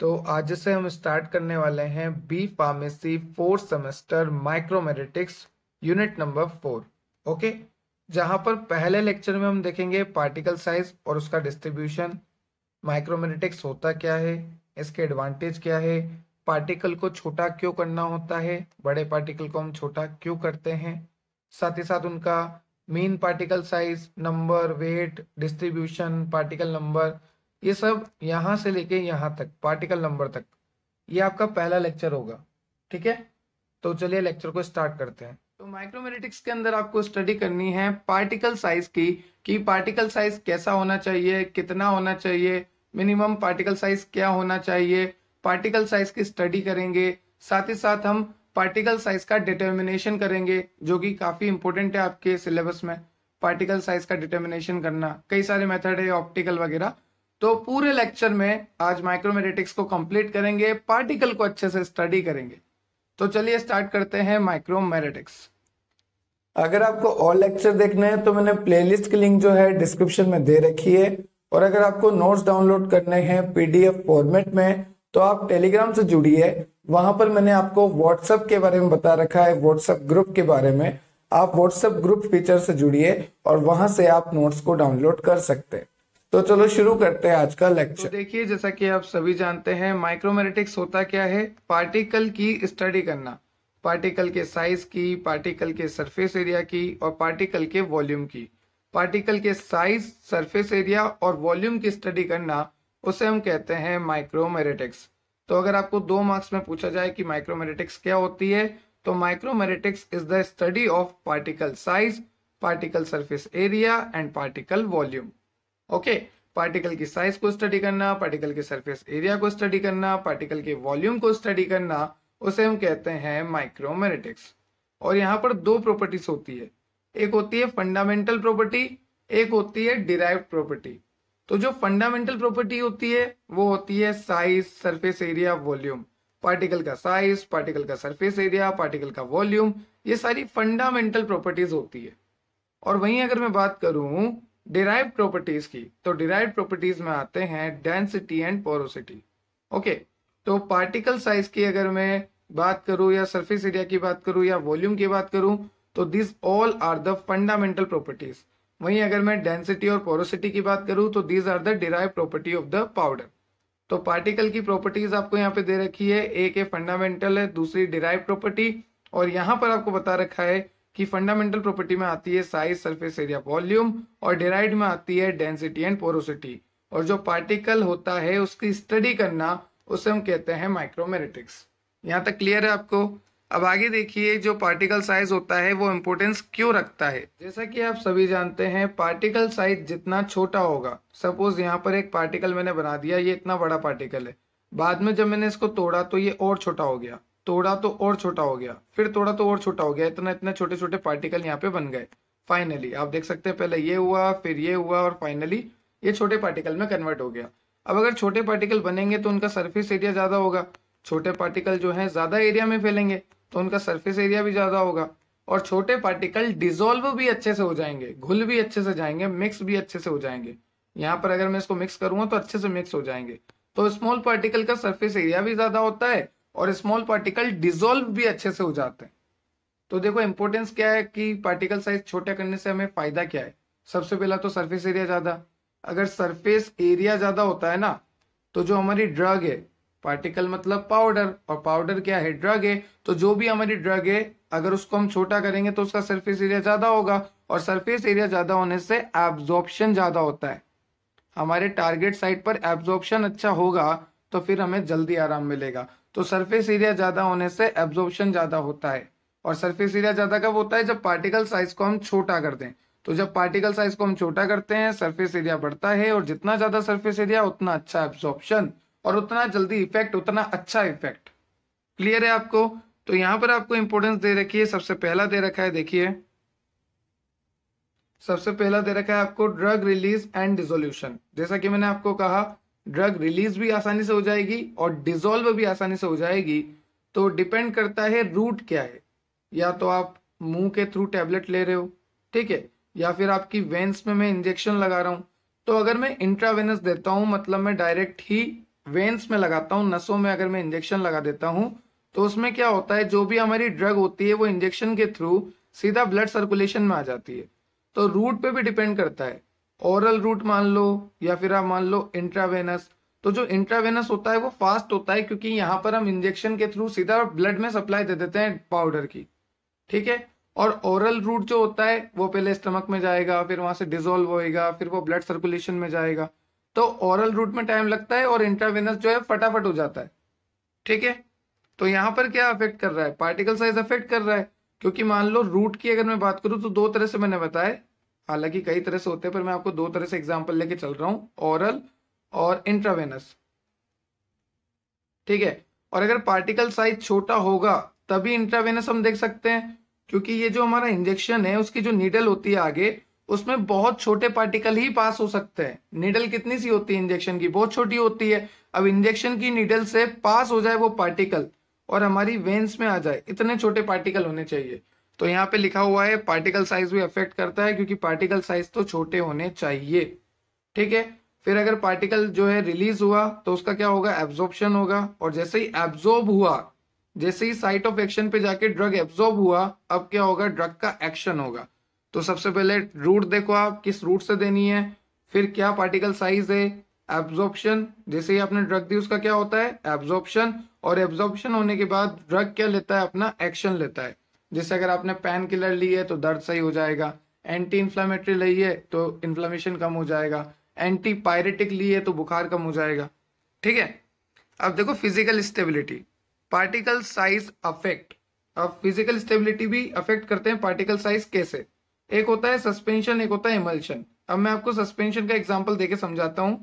तो आज से हम स्टार्ट करने वाले हैं B pharmacy fourth semester micromeritics unit number four okay जहां पर पहले लेक्चर में हम देखेंगे पार्टिकल साइज और उसका डिस्ट्रीब्यूशन माइक्रोमेरेटिक्स होता क्या है इसके एडवांटेज क्या है पार्टिकल को छोटा क्यों करना होता है बड़े पार्टिकल को हम छोटा क्यों करते हैं साथ ही साथ उनका main particle size number weight distribution particle number ये सब यहाँ से लेके यहाँ तक पार्टिकल नंबर तक ये आपका पहला लेक्चर होगा ठीक है तो चलिए लेक्चर को स्टार्ट करते हैं तो माइक्रोमेटिक्स के अंदर आपको स्टडी करनी है पार्टिकल साइज की कि पार्टिकल साइज कैसा होना चाहिए कितना होना चाहिए मिनिमम पार्टिकल साइज क्या होना चाहिए पार्टिकल साइज की स्टडी करेंगे साथ ही साथ हम पार्टिकल साइज का डिटर्मिनेशन करेंगे जो कि काफ़ी इंपॉर्टेंट है आपके सिलेबस में पार्टिकल साइज का डिटर्मिनेशन करना कई सारे मेथड है ऑप्टिकल वगैरह तो पूरे लेक्चर में आज माइक्रोमेटिक्स को कंप्लीट करेंगे पार्टिकल को अच्छे से स्टडी करेंगे तो चलिए स्टार्ट करते हैं माइक्रोमेरेटिक्स अगर आपको और लेक्चर देखना है तो मैंने प्लेलिस्ट की लिंक जो है डिस्क्रिप्शन में दे रखी है और अगर आपको नोट्स डाउनलोड करने हैं पीडीएफ फॉर्मेट में तो आप टेलीग्राम से जुड़िए वहां पर मैंने आपको व्हाट्सएप के बारे में बता रखा है व्हाट्सएप ग्रुप के बारे में आप व्हाट्सएप ग्रुप फीचर से जुड़िए और वहां से आप नोट्स को डाउनलोड कर सकते हैं तो चलो शुरू करते हैं आज का लेक्चर तो देखिए जैसा कि आप सभी जानते हैं माइक्रोमेटिक्स होता क्या है पार्टिकल की स्टडी करना पार्टिकल के साइज की पार्टिकल के सरफेस एरिया की और पार्टिकल के वॉल्यूम की पार्टिकल के साइज सरफेस एरिया और वॉल्यूम की स्टडी करना उसे हम कहते हैं माइक्रोमेरेटिक्स तो अगर आपको दो मार्क्स में पूछा जाए कि माइक्रोमेरेटिक्स क्या होती है तो micromeritics is the study of particle size particle surface area and particle volume okay particle की साइज को स्टडी करना पार्टिकल के सरफेस एरिया को स्टडी करना पार्टिकल के वॉल्यूम को स्टडी करना उसे हम कहते हैं माइक्रोमेनेटिक्स और यहाँ पर दो प्रॉपर्टीज होती है एक होती है फंडामेंटल प्रॉपर्टी एक होती है डिराइव प्रॉपर्टी तो जो फंडामेंटल प्रॉपर्टी होती है वो होती है size surface area volume particle का साइज पार्टिकल का सरफेस एरिया पार्टिकल का वॉल्यूम ये सारी फंडामेंटल प्रॉपर्टीज होती है और वहीं अगर मैं बात करूं डिराइव प्रॉपर्टीज की तो डिराइव प्रॉपर्टीज में आते हैं डेंसिटी एंड पोरोसिटी ओके तो पार्टिकल साइज की अगर मैं बात करूं या सरफेस एरिया की बात करूं या वॉल्यूम की बात करूं तो this all are the fundamental properties वहीं अगर मैं डेंसिटी और पोरोसिटी की बात करूं तो these are the derive property of the powder तो पार्टिकल की प्रॉपर्टीज आपको यहाँ पे दे रखी है एक है फंडामेंटल है दूसरी डिराइव प्रॉपर्टी और यहाँ पर आपको बता रखा है की फंडामेंटल प्रॉपर्टी में आती है साइज सरफेस एरिया वॉल्यूम और डेराइड में आती है डेंसिटी एंड पोरोसिटी और जो पार्टिकल होता है उसकी स्टडी करना उसे हम कहते हैं माइक्रोमेरेटिक्स यहाँ तक क्लियर है आपको अब आगे देखिए जो पार्टिकल साइज होता है वो इम्पोर्टेंस क्यों रखता है जैसा कि आप सभी जानते हैं पार्टिकल साइज जितना छोटा होगा सपोज यहाँ पर एक पार्टिकल मैंने बना दिया ये इतना बड़ा पार्टिकल है बाद में जब मैंने इसको तोड़ा तो ये और छोटा हो गया तोड़ा तो और छोटा हो गया फिर तोड़ा तो और छोटा हो गया इतना इतने छोटे छोटे पार्टिकल यहाँ पे बन गए फाइनली आप देख सकते हैं पहले ये हुआ फिर ये हुआ और फाइनली ये छोटे पार्टिकल में कन्वर्ट हो गया अब अगर छोटे पार्टिकल बनेंगे तो उनका सरफेस एरिया ज़्यादा होगा छोटे पार्टिकल जो है ज़्यादा एरिया में फैलेंगे तो उनका सर्फेस एरिया भी ज़्यादा होगा और छोटे पार्टिकल डिजोल्व भी अच्छे से हो जाएंगे घुल भी अच्छे से जाएंगे मिक्स भी अच्छे से हो जाएंगे यहाँ पर अगर मैं इसको मिक्स करूंगा तो अच्छे से मिक्स हो जाएंगे तो स्मॉल पार्टिकल का सरफेस एरिया भी ज़्यादा होता है और स्मॉल पार्टिकल डिजोल्व भी अच्छे से हो जाते हैं तो देखो इम्पोर्टेंस क्या है कि पार्टिकल साइज छोटा करने से हमें फायदा क्या है सबसे पहला तो सरफेस एरिया ज़्यादा अगर सरफेस एरिया ज़्यादा होता है ना तो जो हमारी ड्रग है पार्टिकल मतलब पाउडर और पाउडर क्या है ड्रग है तो जो भी हमारी ड्रग है अगर उसको हम छोटा करेंगे तो उसका सरफेस एरिया ज़्यादा होगा और सरफेस एरिया ज़्यादा होने से एब्जॉर्प्शन ज़्यादा होता है हमारे टारगेट साइट पर एब्जॉर्प्शन अच्छा होगा तो फिर हमें जल्दी आराम मिलेगा तो सरफेस एरिया ज़्यादा होने से एब्जॉर्प्शन ज़्यादा होता है और सरफेस एरिया ज़्यादा कब होता है जब पार्टिकल साइज को हम छोटा कर दें तो जब पार्टिकल साइज को हम छोटा करते हैं सरफेस एरिया बढ़ता है और जितना ज़्यादा सरफेस एरिया उतना अच्छा एब्जॉर्प्शन और उतना जल्दी इफेक्ट उतना अच्छा इफेक्ट क्लियर है आपको तो यहां पर आपको इंपोर्टेंस दे रखी है सबसे पहला दे रखा है देखिए सबसे पहला दे रखा है आपको ड्रग रिलीज एंड डिजोल्यूशन जैसा कि मैंने आपको कहा ड्रग रिलीज भी आसानी से हो जाएगी और डिजोल्व भी आसानी से हो जाएगी तो डिपेंड करता है रूट क्या है या तो आप मुंह के थ्रू टैबलेट ले रहे हो ठीक है या फिर आपकी वेंस में मैं इंजेक्शन लगा रहा हूँ तो अगर मैं इंट्रावेनस देता हूँ मतलब मैं डायरेक्ट ही वेंस में लगाता हूँ नसों में अगर मैं इंजेक्शन लगा देता हूँ तो उसमें क्या होता है जो भी हमारी ड्रग होती है वो इंजेक्शन के थ्रू सीधा ब्लड सर्कुलेशन में आ जाती है तो रूट पे भी डिपेंड करता है ओरल रूट मान लो या फिर आप मान लो इंट्रावेनस तो जो इंट्रावेनस होता है वो फास्ट होता है क्योंकि यहाँ पर हम इंजेक्शन के थ्रू सीधा ब्लड में सप्लाई दे देते हैं पाउडर की ठीक है और ओरल रूट जो होता है वो पहले स्टमक में जाएगा फिर वहां से डिजोल्व होएगा फिर वो ब्लड सर्कुलेशन में जाएगा तो ओरल रूट में टाइम लगता है और इंट्रावेनस जो है फटाफट हो जाता है ठीक है तो यहाँ पर क्या अफेक्ट कर रहा है पार्टिकल साइज अफेक्ट कर रहा है क्योंकि मान लो रूट की अगर मैं बात करूं तो दो तरह से मैंने बताया हालांकि कई तरह से होते हैं पर मैं आपको दो तरह से एग्जाम्पल लेके चल रहा हूं ओरल और इंट्रावेनस ठीक है और अगर पार्टिकल साइज छोटा होगा तभी इंट्रावेनस हम देख सकते हैं क्योंकि ये जो हमारा इंजेक्शन है उसकी जो नीडल होती है आगे उसमें बहुत छोटे पार्टिकल ही पास हो सकते हैं नीडल कितनी सी होती है इंजेक्शन की बहुत छोटी होती है अब इंजेक्शन की नीडल से पास हो जाए वो पार्टिकल और हमारी वेन्स में आ जाए इतने छोटे पार्टिकल होने चाहिए तो यहाँ पे लिखा हुआ है पार्टिकल साइज भी अफेक्ट करता है क्योंकि पार्टिकल साइज तो छोटे होने चाहिए ठीक है फिर अगर पार्टिकल जो है रिलीज हुआ तो उसका क्या होगा एब्जॉर्प्शन होगा और जैसे ही एब्जॉर्ब हुआ जैसे ही साइट ऑफ एक्शन पे जाके ड्रग एब्जॉर्ब हुआ अब क्या होगा ड्रग का एक्शन होगा तो सबसे पहले रूट देखो आप किस रूट से देनी है फिर क्या पार्टिकल साइज है एब्जॉर्प्शन जैसे ही आपने ड्रग दी उसका क्या होता है एब्जॉर्प्शन और एब्जॉर्प्शन होने के बाद ड्रग क्या लेता है अपना एक्शन लेता है जैसे अगर आपने पेन किलर ली है तो दर्द सही हो जाएगा एंटी इन्फ्लामेटरी ली है तो इन्फ्लामेशन कम हो जाएगा एंटी पायरेटिक ली है तो बुखार कम हो जाएगा ठीक है अब देखो physical stability particle size affect अब फिजिकल स्टेबिलिटी भी अफेक्ट करते हैं पार्टिकल साइज कैसे एक होता है सस्पेंशन एक होता है इमल्शन अब मैं आपको सस्पेंशन का एग्जाम्पल देकर समझाता हूँ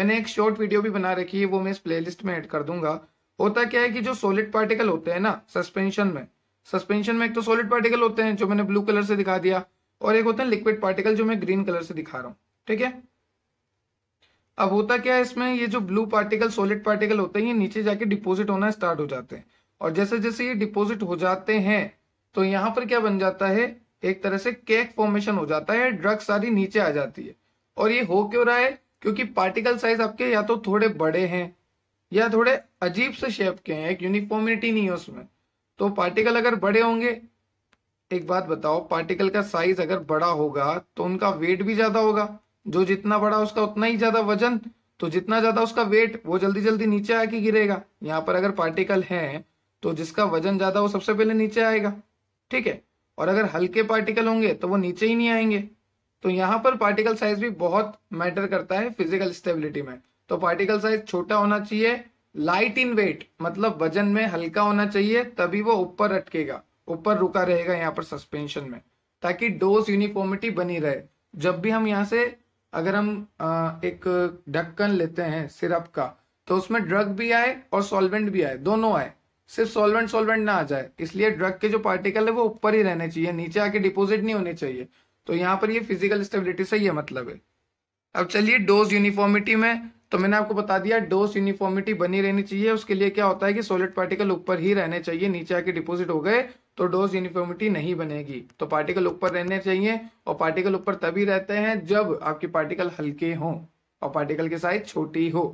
मैंने एक शॉर्ट वीडियो भी बना रखी है वो मैं इस प्लेलिस्ट में ऐड कर दूंगा होता क्या है कि जो सॉलिड पार्टिकल होते हैं ना सस्पेंशन में सस्पेंशन में एक तो सॉलिड पार्टिकल होते हैं जो मैंने ब्लू कलर से दिखा दिया और एक होता है लिक्विड पार्टिकल जो मैं ग्रीन कलर से दिखा रहा हूँ ठीक है अब होता क्या है इसमें ये जो ब्लू पार्टिकल सॉलिड पार्टिकल होते हैं ये नीचे जाके डिपोजिट होना स्टार्ट हो जाते हैं और जैसे जैसे ये डिपोजिट हो जाते हैं तो यहाँ पर क्या बन जाता है एक तरह से केक फॉर्मेशन हो जाता है ड्रग सारी नीचे आ जाती है और ये हो क्यों रहा है क्योंकि पार्टिकल साइज आपके या तो थोड़े बड़े हैं या थोड़े अजीब से शेप के हैं एक यूनिफॉर्मिटी नहीं है उसमें तो पार्टिकल अगर बड़े होंगे एक बात बताओ पार्टिकल का साइज अगर बड़ा होगा तो उनका वेट भी ज्यादा होगा जो जितना बड़ा उसका उतना ही ज्यादा वजन तो जितना ज्यादा उसका वेट वो जल्दी जल्दी नीचे आके गिरेगा यहाँ पर अगर पार्टिकल है तो जिसका वजन ज्यादा वो सबसे पहले नीचे आएगा ठीक है और अगर हल्के पार्टिकल होंगे तो वो नीचे ही नहीं आएंगे तो यहाँ पर पार्टिकल साइज भी बहुत मैटर करता है फिजिकल स्टेबिलिटी में तो पार्टिकल साइज छोटा होना चाहिए लाइट इन वेट मतलब वजन में हल्का होना चाहिए तभी वो ऊपर अटकेगा ऊपर रुका रहेगा यहाँ पर सस्पेंशन में ताकि डोज यूनिफॉर्मिटी बनी रहे जब भी हम यहाँ से अगर हम एक ढक्कन लेते हैं सिरप का तो उसमें ड्रग भी आए और सॉल्वेंट भी आए दोनों आए सिर्फ सॉल्वेंट सॉल्वेंट ना आ जाए इसलिए ड्रग के जो पार्टिकल है वो ऊपर ही रहने चाहिए नीचे आके डिपोजिट नहीं होने चाहिए तो यहाँ पर ये फिजिकल स्टेबिलिटी से है मतलब है अब चलिए डोज यूनिफॉर्मिटी में तो मैंने आपको बता दिया डोज यूनिफॉर्मिटी बनी रहनी चाहिए उसके लिए क्या होता है कि सॉलिड पार्टिकल ऊपर ही रहने चाहिए नीचे आके डिपोजिट हो गए तो डोज यूनिफॉर्मिटी नहीं बनेगी तो पार्टिकल ऊपर रहने चाहिए और पार्टिकल ऊपर तभी रहते हैं जब आपके पार्टिकल हल्के हों और पार्टिकल की साइज छोटी हो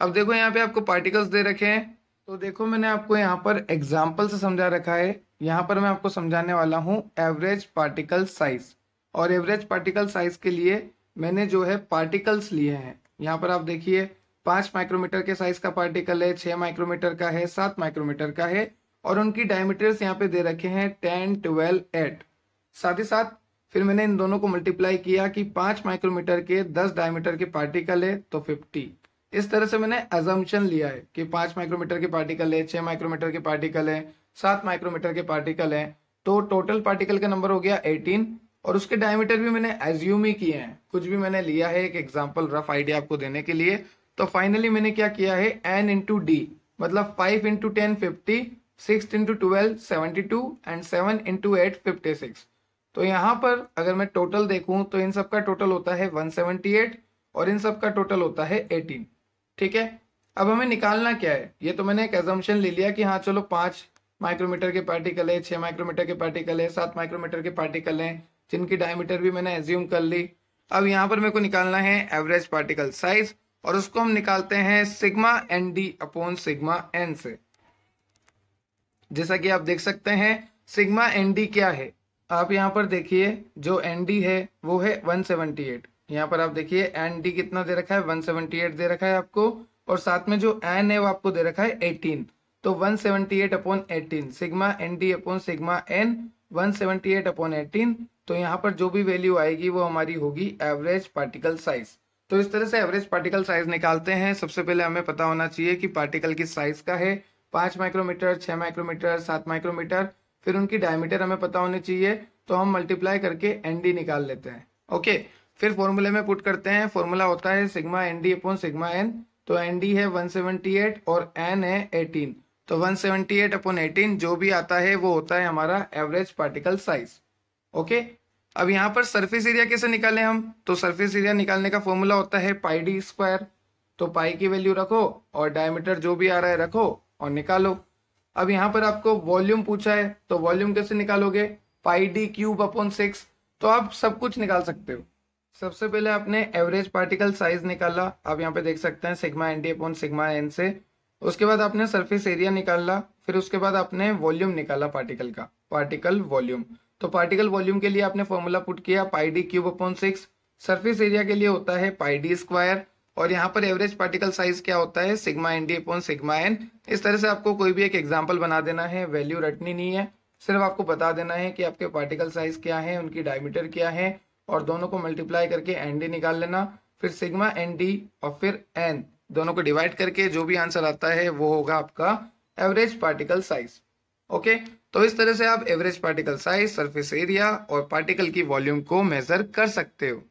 अब देखो यहाँ पे आपको पार्टिकल्स दे रखे हैं तो देखो मैंने आपको यहाँ पर एग्जाम्पल से समझा रखा है यहाँ पर मैं आपको समझाने वाला हूँ एवरेज पार्टिकल साइज और एवरेज पार्टिकल साइज के लिए मैंने जो है पार्टिकल्स लिए हैं यहाँ पर आप देखिए पांच माइक्रोमीटर के साइज का पार्टिकल है छह माइक्रोमीटर का है सात माइक्रोमीटर का है और उनकी डायमीटर्स यहाँ पे दे रखे हैं टेन ट्वेल्व एट साथ ही साथ फिर मैंने इन दोनों को मल्टीप्लाई किया कि पांच माइक्रोमीटर के दस डायमीटर के पार्टिकल है तो फिफ्टी इस तरह से मैंने अजम्पन लिया है कि पांच माइक्रोमीटर के पार्टिकल है छह माइक्रोमीटर के पार्टिकल है सात माइक्रोमीटर के पार्टिकल है तो टोटल पार्टिकल का नंबर हो गया एटीन और उसके डायमीटर भी मैंने एज्यूम ही किए हैं कुछ भी मैंने लिया है एक एग्जाम्पल रफ आइडिया आपको देने के लिए तो फाइनली मैंने क्या किया है एन इंटू डी मतलब five into ten fifty six into twelve seventy two and seven into eight fifty six तो यहाँ पर अगर मैं टोटल देखू तो इन सबका टोटल होता है वन सेवेंटी एट और इन सबका टोटल होता है एटीन ठीक है अब हमें निकालना क्या है ये तो मैंने एक एजम्पन ले लिया कि हाँ चलो पांच माइक्रोमीटर के पार्टिकल है छह माइक्रोमीटर के पार्टिकल है सात माइक्रोमीटर के पार्टिकल है जिनकी डायमीटर भी मैंने एज्यूम कर ली अब यहाँ पर मेरे को निकालना है एवरेज पार्टिकल साइज और उसको हम निकालते हैं sigma n d upon sigma n से जैसा कि आप देख सकते हैं सिग्मा एन डी क्या है आप यहाँ पर देखिए जो एन डी है वो है 178 यहाँ पर आप देखिए एन डी कितना दे रखा है 178 दे रखा है आपको और साथ में जो एन है वो आपको दे रखा है 18 तो 178 seventy eight upon eighteen sigma n d upon sigma n one 178 upon eighteen तो यहाँ पर जो भी वैल्यू आएगी वो हमारी होगी एवरेज पार्टिकल साइज तो इस तरह से एवरेज पार्टिकल साइज निकालते हैं सबसे पहले हमें पता होना चाहिए कि पार्टिकल की साइज का है पांच माइक्रोमीटर छह माइक्रोमीटर सात माइक्रोमीटर फिर उनकी डायमीटर हमें पता होनी चाहिए तो हम मल्टीप्लाई करके एन डी निकाल लेते हैं ओके फिर फॉर्मूले में पुट करते हैं फॉर्मूला होता है sigma n d upon sigma n तो एन डी है 178 और एन है 18 तो 178 अपॉन 18 जो भी आता है वो होता है हमारा एवरेज पार्टिकल साइज ओके अब यहाँ पर सरफेस एरिया कैसे निकाले हम तो सरफेस एरिया निकालने का फॉर्मूला होता है पाई डी स्क्वायर तो पाई की वैल्यू रखो और डायमीटर जो भी आ रहा है रखो और निकालो अब यहाँ पर आपको वॉल्यूम पूछा है तो वॉल्यूम कैसे निकालोगे pi d cube upon six तो आप सब कुछ निकाल सकते हो सबसे पहले आपने एवरेज पार्टिकल साइज निकाला आप यहाँ पे देख सकते हैं sigma n d upon sigma n से उसके बाद आपने सरफेस एरिया निकाला फिर उसके बाद आपने वॉल्यूम निकाला पार्टिकल का पार्टिकल वॉल्यूम तो पार्टिकल वॉल्यूम के लिए आपने फॉर्मूला पुट किया pi d cube upon six surface area के लिए होता है पाई डी स्क्वायर और यहाँ पर एवरेज पार्टिकल साइज क्या होता है sigma n d upon sigma n इस तरह से आपको कोई भी एक एग्जाम्पल बना देना है वैल्यू रटनी नहीं है सिर्फ आपको बता देना है कि आपके पार्टिकल साइज क्या है उनकी डायमीटर क्या है और दोनों को मल्टीप्लाई करके एन डी निकाल लेना फिर सिग्मा एन डी और फिर एन दोनों को डिवाइड करके जो भी आंसर आता है वो होगा आपका एवरेज पार्टिकल साइज ओके तो इस तरह से आप average particle size surface area और पार्टिकल की वॉल्यूम को मेजर कर सकते हो